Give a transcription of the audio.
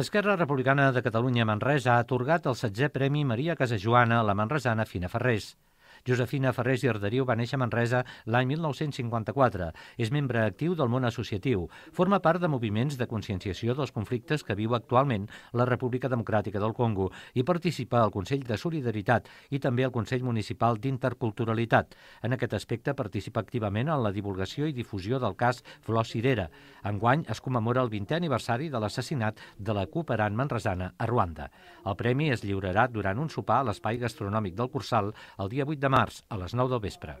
Esquerra Republicana de Catalunya Manresa ha atorgat el setzer Premi Maria Casajoana a la manresana Fina Ferrés. Josefina Ferrés i Arderiu va néixer a Manresa l'any 1954. És membre actiu del món associatiu. Forma part de moviments de conscienciació dels conflictes que viu actualment la República Democràtica del Congo i participa al Consell de Solidaritat i també al Consell Municipal d'Interculturalitat. En aquest aspecte participa activament en la divulgació i difusió del cas Flor Cirera. Enguany es commemora el 20è aniversari de l'assassinat de la cooperant manresana a Ruanda. El premi es lliurarà durant un sopar a l'Espai Gastronòmic del Cursal el dia 8 de de març a les 9 del vespre.